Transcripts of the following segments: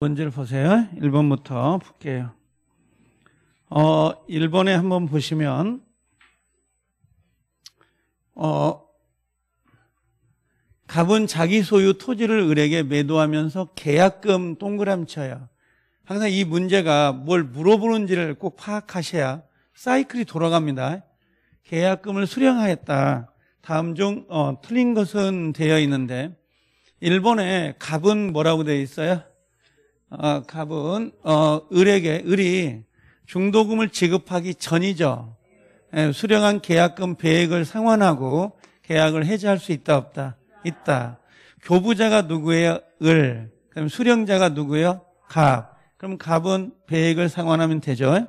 문제를 보세요. 1번부터 볼게요. 어, 1번에 한번 보시면, 어, 갑은 자기 소유 토지를 을에게 매도하면서 계약금 동그람 쳐요. 항상 이 문제가 뭘 물어보는지를 꼭 파악하셔야 사이클이 돌아갑니다. 계약금을 수령하였다. 다음 중 어, 틀린 것은 되어 있는데 1번에 갑은 뭐라고 되어 있어요? 어, 갑은 어, 을에게 을이 중도금을 지급하기 전이죠. 예, 수령한 계약금 배액을 상환하고 계약을 해지할 수 있다 없다 있다. 교부자가 누구예요? 을. 그럼 수령자가 누구예요? 갑. 그럼 갑은 배액을 상환하면 되죠.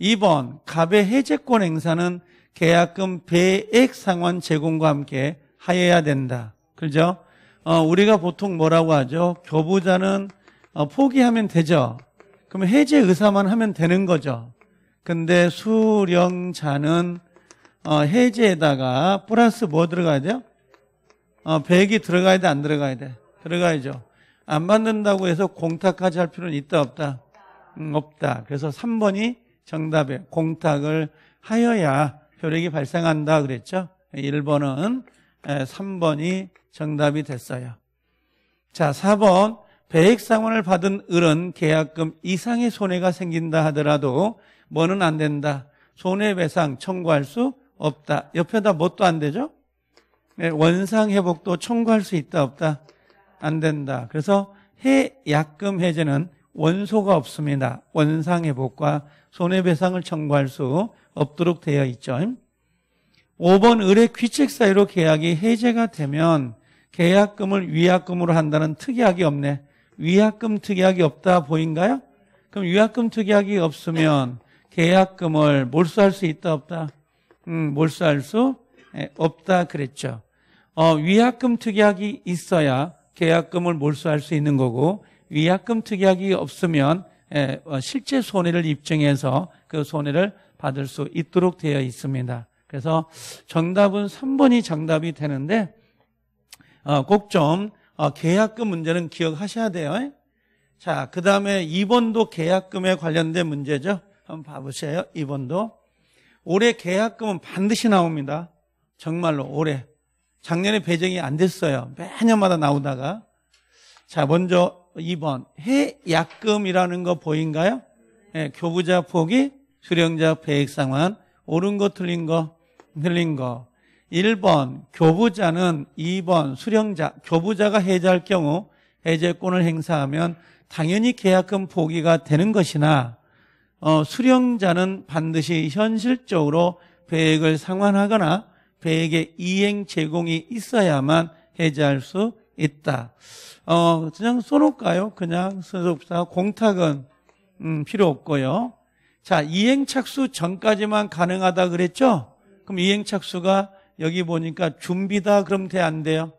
2번 갑의 해제권 행사는 계약금 배액 상환 제공과 함께 하여야 된다. 그죠? 어, 우리가 보통 뭐라고 하죠? 교부자는 어, 포기하면 되죠. 그럼 해제 의사만 하면 되는 거죠. 근데 수령자는 어, 해제에다가 플러스 뭐 들어가야 돼요? 어, 1이 들어가야 돼, 안 들어가야 돼? 들어가야죠. 안 받는다고 해서 공탁까지 할 필요는 있다, 없다? 음, 없다. 그래서 3번이 정답에 공탁을 하여야 효력이 발생한다 그랬죠. 1번은 3번이 정답이 됐어요. 자, 4번. 배액상환을 받은 을은 계약금 이상의 손해가 생긴다 하더라도 뭐는 안 된다. 손해배상 청구할 수 없다. 옆에다 뭣도 안 되죠? 네, 원상회복도 청구할 수 있다 없다? 안 된다. 그래서 해약금 해제는 원소가 없습니다. 원상회복과 손해배상을 청구할 수 없도록 되어 있죠. 5번 을의 귀책 사유로 계약이 해제가 되면 계약금을 위약금으로 한다는 특약이 없네. 위약금 특약이 없다 보인가요? 그럼 위약금 특약이 없으면 계약금을 몰수할 수 있다 없다? 음, 몰수할 수 예, 없다 그랬죠. 어, 위약금 특약이 있어야 계약금을 몰수할 수 있는 거고 위약금 특약이 없으면 예, 어, 실제 손해를 입증해서 그 손해를 받을 수 있도록 되어 있습니다. 그래서 정답은 3번이 정답이 되는데 어, 꼭좀 어, 계약금 문제는 기억하셔야 돼요. 자, 그 다음에 2번도 계약금에 관련된 문제죠. 한번 봐보세요. 2번도. 올해 계약금은 반드시 나옵니다. 정말로 올해. 작년에 배정이 안 됐어요. 매년마다 나오다가. 자, 먼저 2번. 해약금이라는 거 보인가요? 네, 교부자 포기, 수령자 배액 상환, 옳은 거 틀린 거, 틀린 거. 1번 교부자는 2번 수령자, 교부자가 해제할 경우 해제권을 행사하면 당연히 계약금 포기가 되는 것이나 어, 수령자는 반드시 현실적으로 배액을 상환하거나 배액의 이행 제공이 있어야만 해제할 수 있다. 어, 그냥 써놓을까요? 그냥 소속사 공탁은 음, 필요 없고요. 자, 이행 착수 전까지만 가능하다 그랬죠? 그럼 이행 착수가 여기 보니까 준비다 그럼 돼 안 돼요?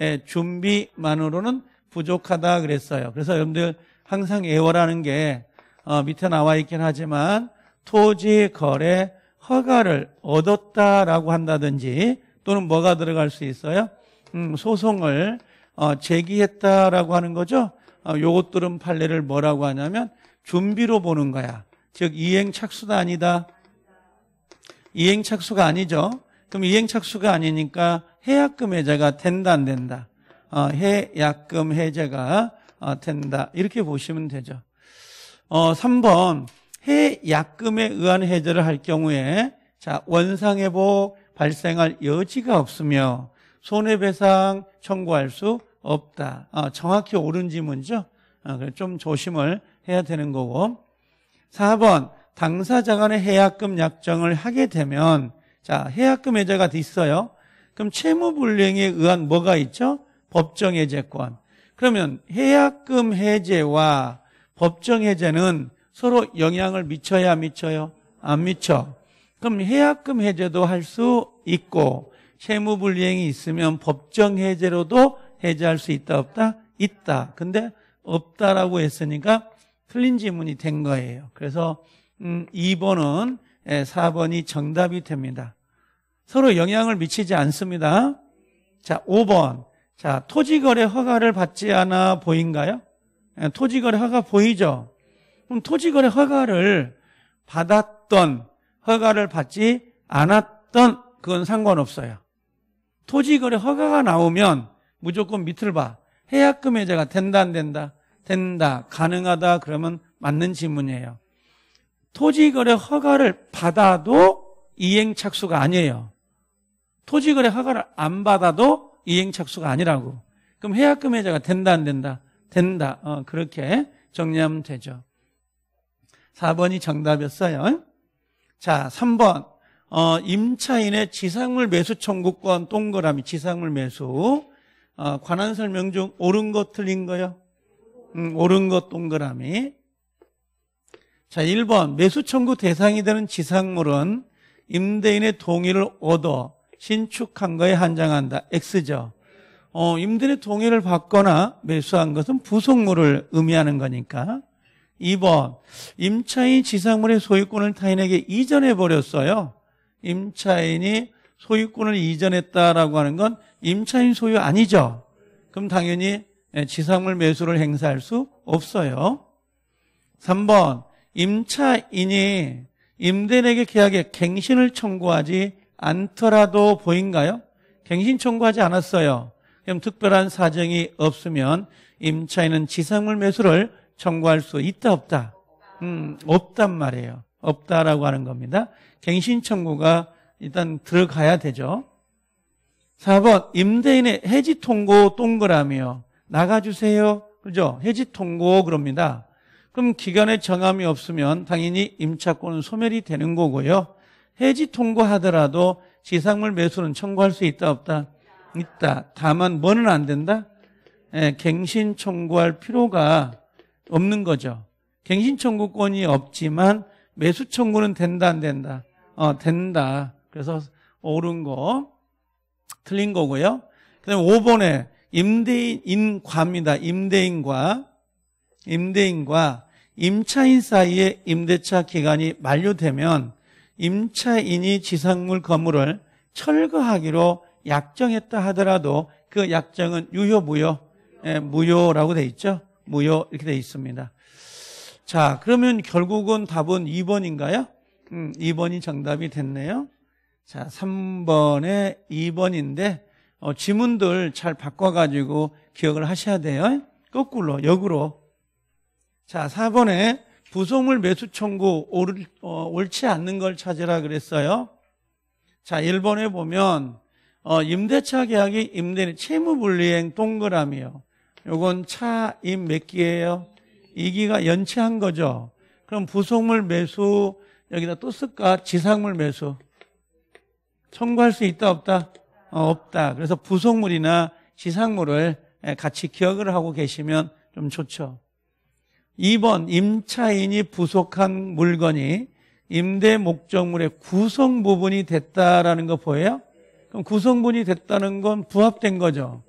예, 준비만으로는 부족하다 그랬어요. 그래서 여러분들 항상 애월하는 게 어, 밑에 나와 있긴 하지만 토지 거래 허가를 얻었다라고 한다든지 또는 뭐가 들어갈 수 있어요? 음, 소송을 어, 제기했다라고 하는 거죠. 어, 요것들은 판례를 뭐라고 하냐면 준비로 보는 거야. 즉 이행 착수다 아니다. 이행 착수가 아니죠. 그럼 이행착수가 아니니까 해약금 해제가 된다 안 된다. 어, 해약금 해제가 어, 된다. 이렇게 보시면 되죠. 어, 3번 해약금에 의한 해제를 할 경우에 자, 원상회복 발생할 여지가 없으며 손해배상 청구할 수 없다. 아, 정확히 옳은 지문이죠. 아, 좀 조심을 해야 되는 거고. 4번 당사자 간의 해약금 약정을 하게 되면 자, 해약금 해제가 있어요. 그럼 채무불이행에 의한 뭐가 있죠? 법정해제권. 그러면 해약금 해제와 법정해제는 서로 영향을 미쳐야 미쳐요? 안 미쳐. 그럼 해약금 해제도 할 수 있고 채무불이행이 있으면 법정해제로도 해제할 수 있다 없다? 있다. 근데 없다라고 했으니까 틀린 지문이 된 거예요. 그래서 음, 2번은 4번이 예, 정답이 됩니다. 서로 영향을 미치지 않습니다. 자, 5번. 자, 토지거래 허가를 받지 않아 보인가요? 예, 토지거래 허가 보이죠? 그럼 토지거래 허가를 받았던, 허가를 받지 않았던, 그건 상관없어요. 토지거래 허가가 나오면 무조건 밑을 봐. 해약금해제가 된다, 안 된다? 된다, 가능하다, 그러면 맞는 질문이에요. 토지거래 허가를 받아도 이행 착수가 아니에요. 토지거래 허가를 안 받아도 이행착수가 아니라고. 그럼 해약금해제가 된다 안 된다? 된다. 어, 그렇게 정리하면 되죠. 4번이 정답이었어요. 자, 3번. 어, 임차인의 지상물 매수 청구권 동그라미 지상물 매수 어, 관한 설명 중 옳은 것 틀린 거요? 음, 옳은 것 동그라미 자 1번 매수 청구 대상이 되는 지상물은 임대인의 동의를 얻어 신축한 거에 한정한다. X죠. 어, 임대인의 동의를 받거나 매수한 것은 부속물을 의미하는 거니까. 2번 임차인 지상물의 소유권을 타인에게 이전해 버렸어요. 임차인이 소유권을 이전했다라고 하는 건 임차인 소유 아니죠. 그럼 당연히 예, 지상물 매수를 행사할 수 없어요. 3번 임차인이 임대인에게 계약에 갱신을 청구하지 않더라도 보인가요? 갱신 청구하지 않았어요. 그럼 특별한 사정이 없으면 임차인은 지상물 매수를 청구할 수 있다 없다? 음, 없단 말이에요. 없다라고 하는 겁니다. 갱신 청구가 일단 들어가야 되죠. 4번 임대인의 해지 통고 동그라미요. 나가주세요. 그죠? 해지 통고 그럽니다. 그럼 기간에 정함이 없으면 당연히 임차권은 소멸이 되는 거고요. 해지 통과하더라도 지상물 매수는 청구할 수 있다 없다? 있다. 다만 뭐는 안 된다? 예, 갱신 청구할 필요가 없는 거죠. 갱신 청구권이 없지만 매수 청구는 된다 안 된다? 어, 된다. 그래서 옳은 거 틀린 거고요. 그다음 5번에 임대인과입니다. 임대인과 임대인과 임차인 사이에 임대차 기간이 만료되면 임차인이 지상물 건물을 철거하기로 약정했다 하더라도 그 약정은 유효무효, 예, 무효라고 돼 있죠. 무효 이렇게 돼 있습니다. 자, 그러면 결국은 답은 2번인가요? 음, 2번이 정답이 됐네요. 자, 3번에 2번인데 어, 지문들 잘 바꿔가지고 기억을 하셔야 돼요. 거꾸로, 역으로. 자, 4번에 부속물 매수 청구 옳, 어, 옳지 않는 걸 찾으라 그랬어요. 자, 1번에 보면 어, 임대차 계약이 임대인 채무 불이행 동그라미요. 요건 차임 몇 기예요? 2기가 연체한 거죠. 그럼 부속물 매수 여기다 또 쓸까? 지상물 매수 청구할 수 있다 없다? 어, 없다. 그래서 부속물이나 지상물을 예, 같이 기억을 하고 계시면 좀 좋죠. 2번 임차인이 부속한 물건이 임대 목적물의 구성 부분이 됐다라는 거 보여요? 그럼 구성분이 됐다는 건 부합된 거죠.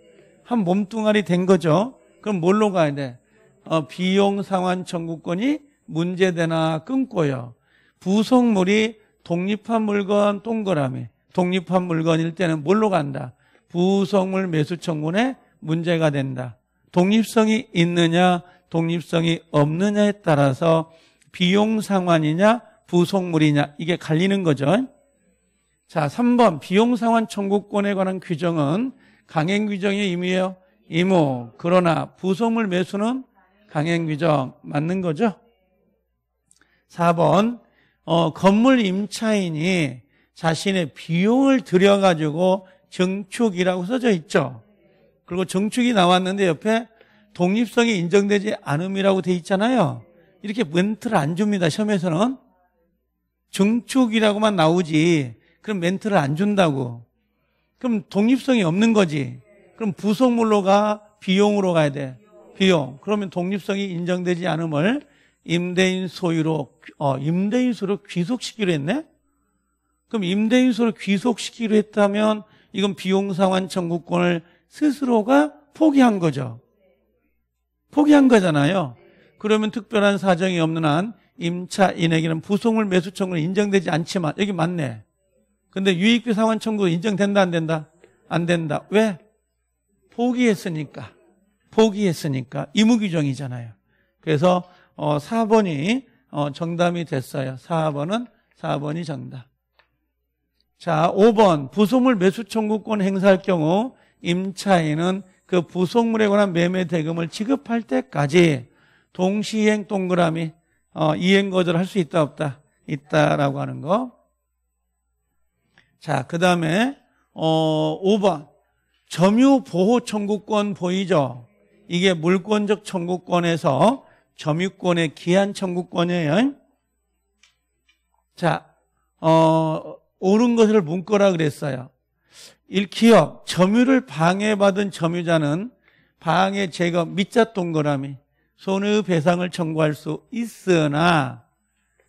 한 몸뚱아리 된 거죠. 그럼 뭘로 가야 돼? 어, 비용 상환 청구권이 문제되나 끊고요. 부속물이 독립한 물건 동그라미, 독립한 물건일 때는 뭘로 간다? 부속물 매수 청구에 문제가 된다. 독립성이 있느냐 독립성이 없느냐에 따라서 비용 상환이냐 부속물이냐 이게 갈리는 거죠. 자, 3번 비용 상환 청구권에 관한 규정은 강행 규정의 임의요 이모. 그러나 부속물 매수는 강행 규정 맞는 거죠. 4번 어, 건물 임차인이 자신의 비용을 들여가지고 증축이라고 써져 있죠. 그리고 증축이 나왔는데 옆에 독립성이 인정되지 않음이라고 돼 있잖아요. 이렇게 멘트를 안 줍니다. 시험에서는 증축이라고만 나오지. 그럼 멘트를 안 준다고. 그럼 독립성이 없는 거지. 그럼 부속물로 가 비용으로 가야 돼. 비용. 그러면 독립성이 인정되지 않음을 임대인 소유로 어, 임대인 소유로 귀속시키기로 했네. 그럼 임대인 소유로 귀속시키기로 했다면 이건 비용상환 청구권을 스스로가 포기한 거죠. 포기한 거잖아요. 그러면 특별한 사정이 없는 한 임차인에게는 부속물 매수 청구는 인정되지 않지만 여기 맞네. 근데 유익비 상환 청구 인정된다 안 된다? 안 된다. 왜? 포기했으니까. 포기했으니까 이무규정이잖아요. 그래서 어 4번이 어 정답이 됐어요. 4번은 4번이 정답. 자, 5번 부속물 매수 청구권 행사할 경우 임차인은 그 부속물에 관한 매매 대금을 지급할 때까지 동시행 동그라미 어, 이행 거절할 수 있다 없다 있다라고 하는 거. 자, 그다음에 어 5번 점유 보호 청구권 보이죠? 이게 물권적 청구권에서 점유권의 기한 청구권이에요. 자, 어, 옳은 것을 문거라 그랬어요. 일키어 점유를 방해받은 점유자는 방해 제거 밑자 동그라미 손해배상을 청구할 수 있으나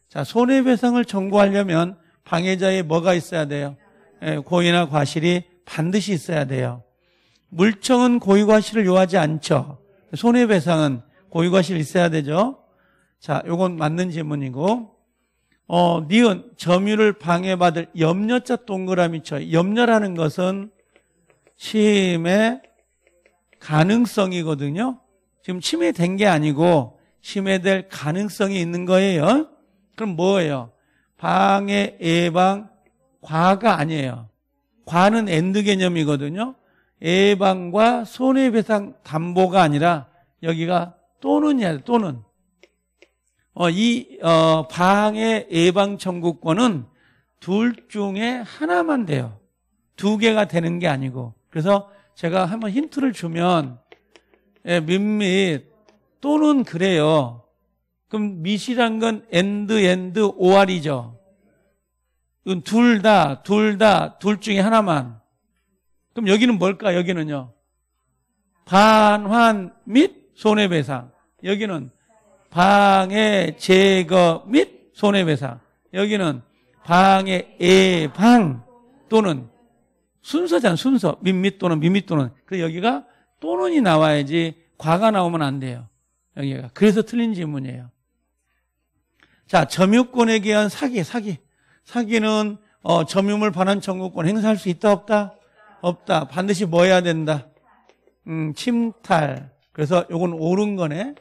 자 손해배상을 청구하려면 방해자의 뭐가 있어야 돼요? 예, 고의나 과실이 반드시 있어야 돼요. 물청은 고의과실을 요하지 않죠. 손해배상은 고의과실 있어야 되죠. 자, 요건 맞는 질문이고 어, 니은 점유를 방해받을 염려자 동그라미 쳐 염려라는 것은 침해 가능성이거든요. 지금 침해된게 아니고 침해될 가능성이 있는 거예요. 그럼 뭐예요? 방해, 예방, 과가 아니에요. 과는 엔드 개념이거든요. 예방과 손해배상 담보가 아니라 여기가 또는이야, 또는. 어, 이 어, 방해 예방 청구권은 둘 중에 하나만 돼요. 두 개가 되는 게 아니고. 그래서 제가 한번 힌트를 주면 예, 밋밋 또는 그래요. 그럼 미시란 건 엔드 엔드 오알이죠. 둘 다, 둘 다, 둘 중에 하나만. 그럼 여기는 뭘까? 여기는요. 반환 및 손해배상. 여기는 방해 제거 및 손해배상. 여기는 방해 예방 또는 순서잖 순서 밋밋 또는 밋밋 또는 그래서 여기가 또는이 나와야지 과가 나오면 안 돼요. 여기가 그래서 틀린 질문이에요. 자 점유권에 대한 사기 사기 사기는 어, 점유물 반환 청구권 행사할 수 있다 없다 없다 반드시 뭐 해야 된다 음, 침탈 그래서 요건 옳은 거네.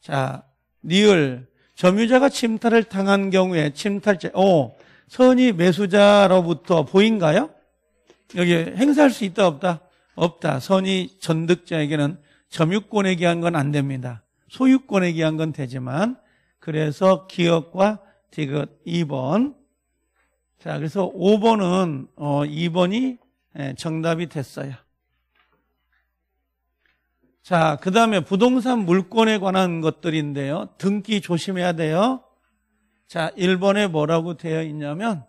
자, 니을 점유자가 침탈을 당한 경우에 침탈죄 오 어, 선이 매수자로부터 보인가요? 여기 행사할 수 있다 없다? 없다. 선이 전득자에게는 점유권에기한건 안 됩니다. 소유권에기한건 되지만 그래서 기업과 디귿 2번 자 그래서 5번은 어 2번이 예, 정답이 됐어요. 자, 그 다음에 부동산 물권에 관한 것들인데요. 등기 조심해야 돼요. 자, 1번에 뭐라고 되어 있냐면,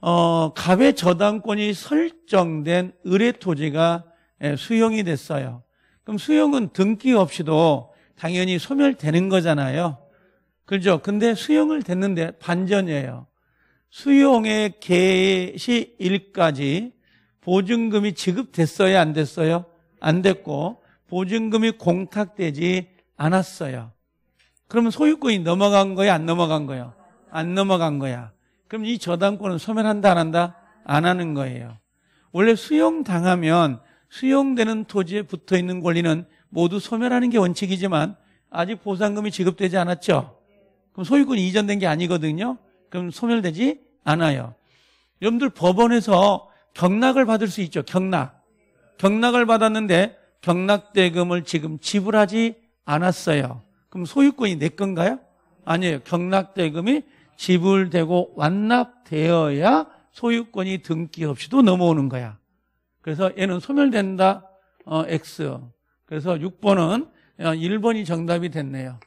어, 갑의 저당권이 설정된 의뢰 토지가 예, 수용이 됐어요. 그럼 수용은 등기 없이도 당연히 소멸되는 거잖아요. 그죠? 근데 수용을 됐는데 반전이에요. 수용의 개시 일까지 보증금이 지급됐어야안 됐어요? 안 됐고 보증금이 공탁되지 않았어요. 그러면 소유권이 넘어간 거야, 안 넘어간 거야? 안 넘어간 거야. 그럼 이 저당권은 소멸한다, 안 한다? 안 하는 거예요. 원래 수용당하면 수용되는 토지에 붙어 있는 권리는 모두 소멸하는 게 원칙이지만 아직 보상금이 지급되지 않았죠. 그럼 소유권이 이전된 게 아니거든요. 그럼 소멸되지 않아요. 여러분들 법원에서 경락을 받을 수 있죠. 경락. 경락을 받았는데 경락대금을 지금 지불하지 않았어요. 그럼 소유권이 내 건가요? 아니에요. 경락대금이 지불되고 완납되어야 소유권이 등기 없이도 넘어오는 거야. 그래서 얘는 소멸된다. 어, X. 그래서 6번은 1번이 어, 정답이 됐네요.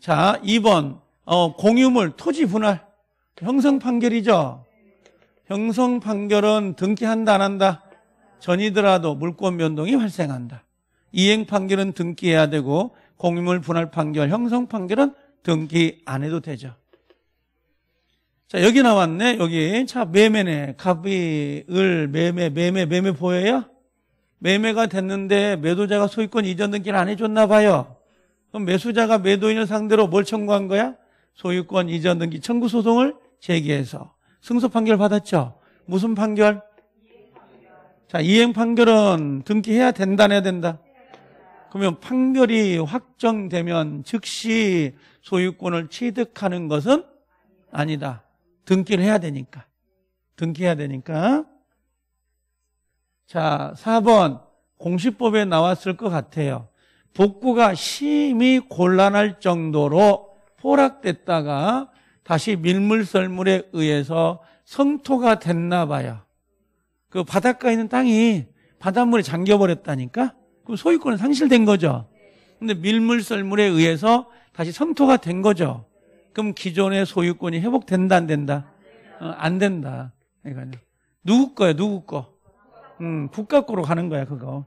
자, 2번 어, 공유물 토지 분할 형성 판결이죠. 형성 판결은 등기한다 안 한다? 전이더라도 물권 변동이 발생한다. 이행 판결은 등기해야 되고 공유물 분할 판결, 형성 판결은 등기 안 해도 되죠. 자, 여기 나왔네. 여기. 자, 매매네. 갑이, 을, 매매, 매매, 매매 보여요? 매매가 됐는데 매도자가 소유권 이전 등기를 안 해줬나 봐요. 그럼 매수자가 매도인을 상대로 뭘 청구한 거야? 소유권 이전 등기 청구 소송을 제기해서. 승소 판결 받았죠? 무슨 판결? 자, 이행 판결은 등기해야 된다, 해야 된다? 그러면 판결이 확정되면 즉시 소유권을 취득하는 것은 아니다. 등기를 해야 되니까. 등기해야 되니까. 자, 4번. 공시법에 나왔을 것 같아요. 복구가 심히 곤란할 정도로 포락됐다가 다시 밀물설물에 의해서 성토가 됐나 봐요. 그 바닷가에 있는 땅이 바닷물에 잠겨버렸다니까? 그럼 소유권은 상실된 거죠. 근데 밀물설물에 의해서 다시 성토가 된 거죠. 그럼 기존의 소유권이 회복된다, 안 된다? 어, 안 된다. 이거는. 누구 거야, 누구 거? 음, 국가 거로 가는 거야, 그거.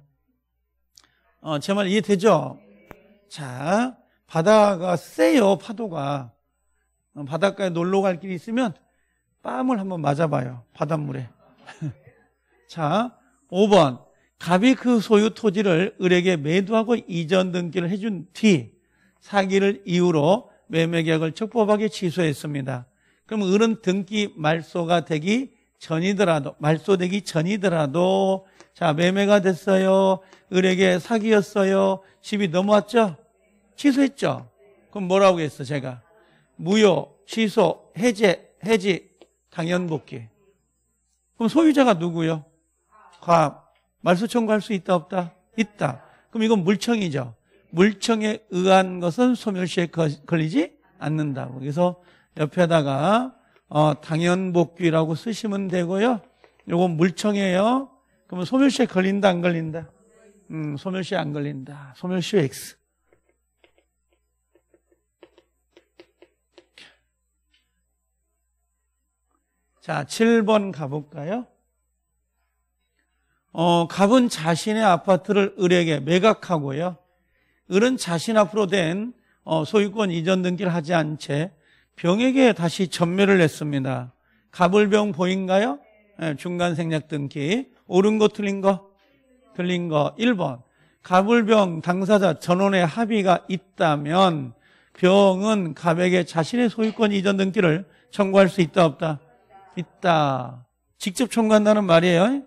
어, 제 말 이해되죠? 자, 바다가 세요, 파도가. 어, 바닷가에 놀러 갈 길이 있으면 빰을 한번 맞아봐요. 바닷물에. 자, 5번. 갑이 그 소유 토지를 을에게 매도하고 이전 등기를 해준 뒤 사기를 이유로 매매계약을 적법하게 취소했습니다. 그럼 을은 등기 말소가 되기 전이더라도 말소되기 전이더라도 자 매매가 됐어요. 을에게 사기였어요. 집이 넘어왔죠? 취소했죠? 그럼 뭐라고 했어 제가? 무효, 취소, 해제, 해지, 당연 복귀. 그럼 소유자가 누구요? 과압. 말소 청구할 수 있다 없다? 있다. 그럼 이건 물청이죠. 물청에 의한 것은 소멸시에 걸리지 않는다 그래서 옆에다가 어, 당연복귀라고 쓰시면 되고요. 이건 물청이에요. 그러면 소멸시에 걸린다 안 걸린다? 음, 소멸시에 안 걸린다. 소멸시 X. 자, 7번 가볼까요? 어, 갑은 자신의 아파트를 을에게 매각하고요. 을은 자신 앞으로 된 어, 소유권 이전 등기를 하지 않 채 병에게 다시 전매를 했습니다. 갑을병 보인가요? 네, 중간 생략 등기. 옳은 거 틀린 거? 틀린 거. 1번. 갑을병 당사자 전원의 합의가 있다면 병은 갑에게 자신의 소유권 이전 등기를 청구할 수 있다 없다? 있다. 직접 청구한다는 말이에요.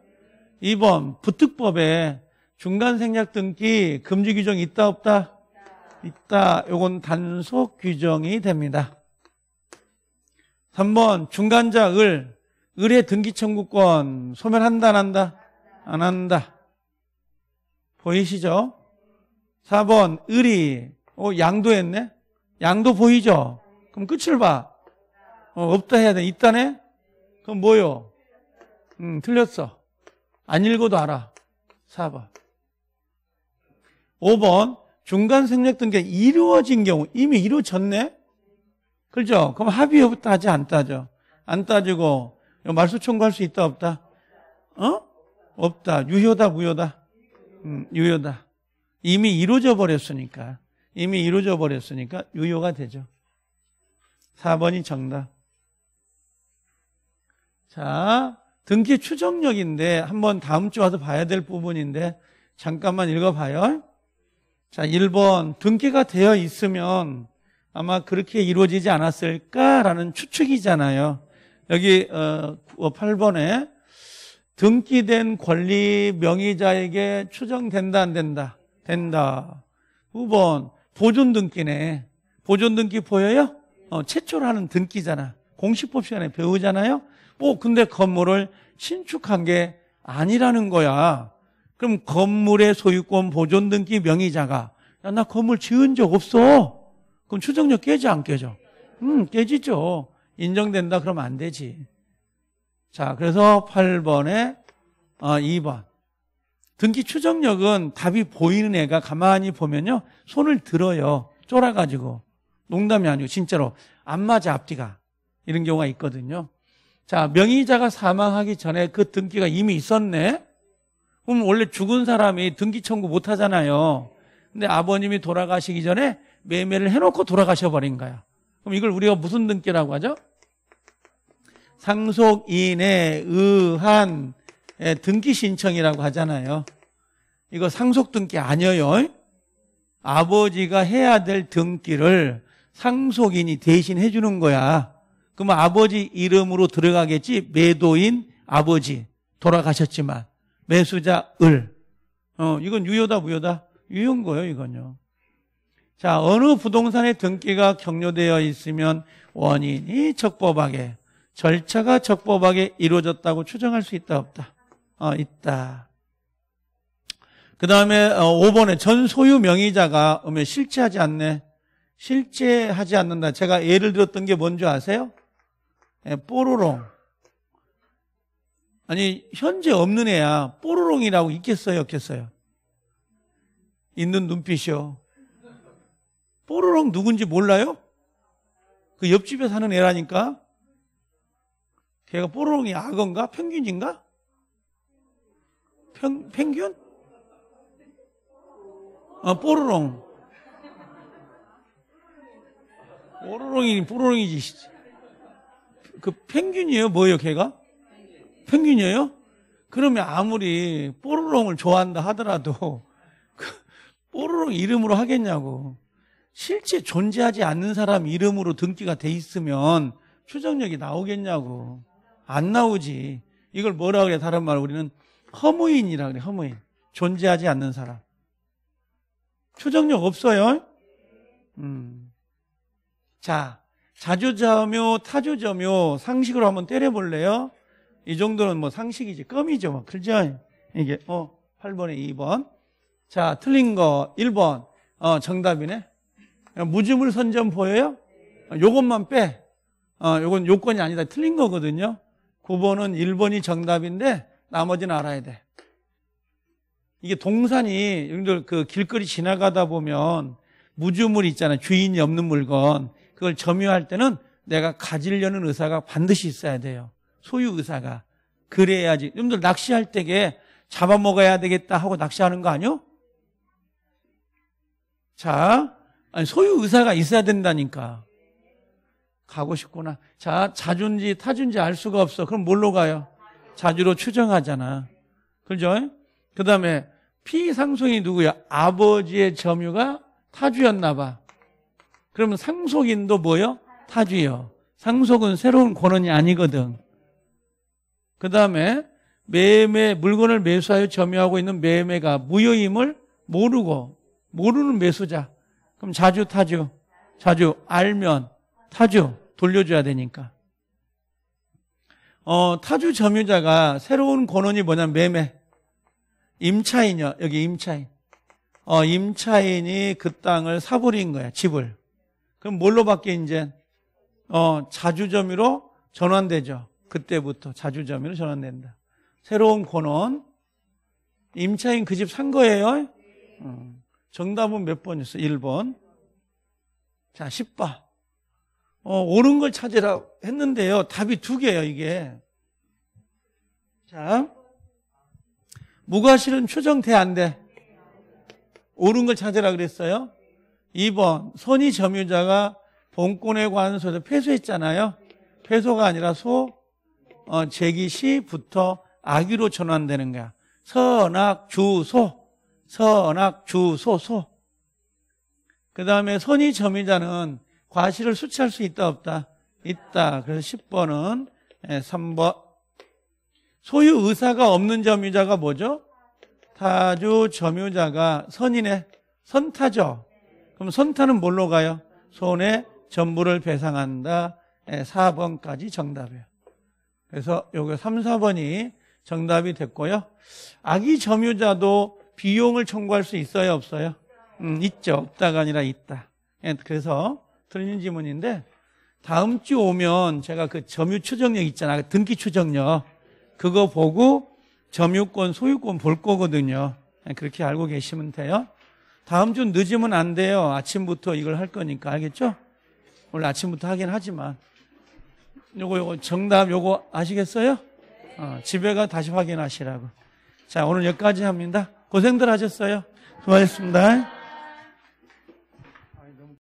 2번 부특법에 중간 생략 등기 금지 규정 있다 없다? 있다. 요건 단속 규정이 됩니다. 3번 중간자 을 을의 등기 청구권 소멸한다 안 한다? 안 한다. 보이시죠? 4번 을이 어, 양도했네? 양도 보이죠? 그럼 끝을 봐. 어, 없다 해야 돼. 있다네? 그럼 뭐요? 음, 틀렸어. 안 읽어도 알아. 4번. 5번. 중간 생략 등기가 이루어진 경우. 이미 이루어졌네? 그죠? 그럼 합의 여부 하지안 따져? 안 따지고, 말소 청구할 수 있다, 없다? 어? 없다. 유효다, 무효다? 음, 유효다. 이미 이루어져 버렸으니까. 이미 이루어져 버렸으니까 유효가 되죠. 4번이 정답. 자, 등기 추정력인데 한번 다음 주 와서 봐야 될 부분인데 잠깐만 읽어봐요. 자, 1번 등기가 되어 있으면 아마 그렇게 이루어지지 않았을까라는 추측이잖아요. 여기 8번에 어, 어, 등기된 권리 명의자에게 추정된다 안 된다? 된다. 9번 보존 등기네. 보존 등기 보여요? 어, 최초로 하는 등기잖아. 공식법 시간에 배우잖아요. 뭐 근데 건물을 신축한 게 아니라는 거야. 그럼 건물의 소유권 보존 등기 명의자가 야, 나 건물 지은 적 없어. 그럼 추정력 깨지 안 깨져? 음, 깨지죠. 인정된다 그러면 안 되지. 자, 그래서 8번에 아, 2번. 등기 추정력은 답이 보이는 애가 가만히 보면요. 손을 들어요. 쫄아가지고. 농담이 아니고 진짜로 안 맞아 앞뒤가. 이런 경우가 있거든요. 자, 명의자가 사망하기 전에 그 등기가 이미 있었네? 그럼 원래 죽은 사람이 등기 청구 못 하잖아요. 근데 아버님이 돌아가시기 전에 매매를 해놓고 돌아가셔버린 거야. 그럼 이걸 우리가 무슨 등기라고 하죠? 상속인에 의한 예, 등기 신청이라고 하잖아요. 이거 상속 등기 아니에요. 아버지가 해야 될 등기를 상속인이 대신 해주는 거야. 그러면 아버지 이름으로 들어가겠지. 매도인 아버지 돌아가셨지만 매수자 을. 어, 이건 유효다 무효다 유효인 거예요, 이건요. 자, 어느 부동산의 등기가 격려되어 있으면 원인이 적법하게 절차가 적법하게 이루어졌다고 추정할 수 있다 없다. 어, 있다. 그 다음에 5번에 어, 전 소유 명의자가 실체하지 않네. 실체하지 않는다. 제가 예를 들었던 게 뭔지 아세요? 예, 뽀로롱. 아니, 현재 없는 애야 뽀로롱이라고 있겠어요, 없겠어요? 있는 눈빛이요. 뽀로롱 누군지 몰라요? 그 옆집에 사는 애라니까? 걔가 뽀로롱이 악어인가? 평균인가? 평, 평균? 아, 뽀로롱. 뽀로롱이, 뽀로롱이지. 그 펭귄이에요? 뭐예요, 걔가? 펭귄이에요? 그러면 아무리 뽀로롱을 좋아한다 하더라도 그 뽀로롱 이름으로 하겠냐고. 실제 존재하지 않는 사람 이름으로 등기가 돼 있으면 추정력이 나오겠냐고. 안 나오지. 이걸 뭐라 그래? 다른 말 우리는 허무인이라 그래. 허무인. 존재하지 않는 사람. 추정력 없어요. 음. 자, 자주자묘, 타주자묘 상식으로 한번 때려볼래요? 이 정도는 뭐 상식이지 껌이죠. 뭐. 그죠? 이게 어 8번에 2번. 자, 틀린 거 1번. 어, 정답이네. 무주물 선점 보여요? 요것만 빼. 어, 요건 요건이 아니다. 틀린 거거든요. 9번은 1번이 정답인데 나머지는 알아야 돼. 이게 동산이 여러분들 그 길거리 지나가다 보면 무주물 있잖아 주인이 없는 물건. 그걸 점유할 때는 내가 가지려는 의사가 반드시 있어야 돼요. 소유 의사가. 그래야지. 여러분들 낚시할 때게 잡아먹어야 되겠다 하고 낚시하는 거 아니요? 자, 아니 소유 의사가 있어야 된다니까. 가고 싶구나. 자, 자준지 타준지 알 수가 없어. 그럼 뭘로 가요? 자주로 추정하잖아. 그죠? 그 다음에 피상송이 누구야? 아버지의 점유가 타주였나 봐. 그러면 상속인도 뭐요? 타주요. 상속은 새로운 권원이 아니거든. 그 다음에 매매 물건을 매수하여 점유하고 있는 매매가 무효임을 모르고 모르는 매수자. 그럼 자주 타주. 자주 알면 타주 돌려줘야 되니까. 어, 타주 점유자가 새로운 권원이 뭐냐면 매매. 임차인이요. 여기 임차인. 어, 임차인이 그 땅을 사버린 거야. 집을. 그럼 뭘로밖에 이제 어, 자주점유로 전환되죠. 그때부터 자주점유로 전환된다. 새로운 권원 임차인 그 집 산 거예요. 어. 정답은 몇 번이었어? 1번. 자, 10바. 어, 옳은 걸 찾으라 했는데요. 답이 두 개예요, 이게. 자. 무과실은 추정돼 안 돼. 옳은 걸 찾으라 그랬어요. 2번 손이 점유자가 본권에 관한 소를 폐소했잖아요폐소가 아니라 소 어, 제기 시부터 악유로 전환되는 거야. 선악 주소 선악 주소소 그 다음에 손이 점유자는 과실을 수치할 수 있다 없다 있다 그래서 10번은 3번 예, 소유 의사가 없는 점유자가 뭐죠? 타주 점유자가 선인의 선타죠 그럼 선타는 뭘로 가요? 손에 전부를 배상한다. 4번까지 예, 정답이에요. 그래서 요거 3, 4번이 정답이 됐고요. 아기 점유자도 비용을 청구할 수 있어요, 없어요? 음, 있죠. 없다가 아니라 있다. 예, 그래서 틀린 지문인데 다음 주 오면 제가 그 점유 추정력 있잖아. 그 등기 추정력. 그거 보고 점유권, 소유권 볼 거거든요. 예, 그렇게 알고 계시면 돼요. 다음 주 늦으면 안 돼요. 아침부터 이걸 할 거니까 알겠죠? 오늘 아침부터 하긴 하지만 요거 요거 정답 요거 아시겠어요? 어, 집에 가 다시 확인하시라고. 자 오늘 여기까지 합니다. 고생들 하셨어요. 수고하셨습니다.